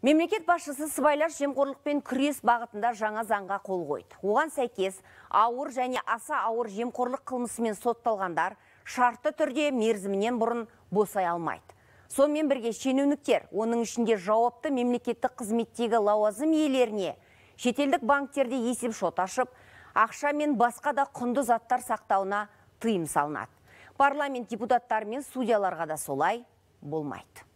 Мемлекет басшысы сыбайлас жемқорлықпен күрес бағытында жаңа заңға қол қойды. Оған сәйкес ауыр және аса ауыр жемқорлық қылмысымен сотталғандар шартты түрде мерзімінен бұрын босай алмайды. Сонымен бірге шенеуніктер, оның ішінде жауапты мемлекеттік қызметтегі лауазым иелеріне шетелдік банктерде есеп шот ашып, ақша мен басқа да құнды заттар сақтауына тыйым салынады. Парламент депутаттары мен судьяларға да солай болмайды.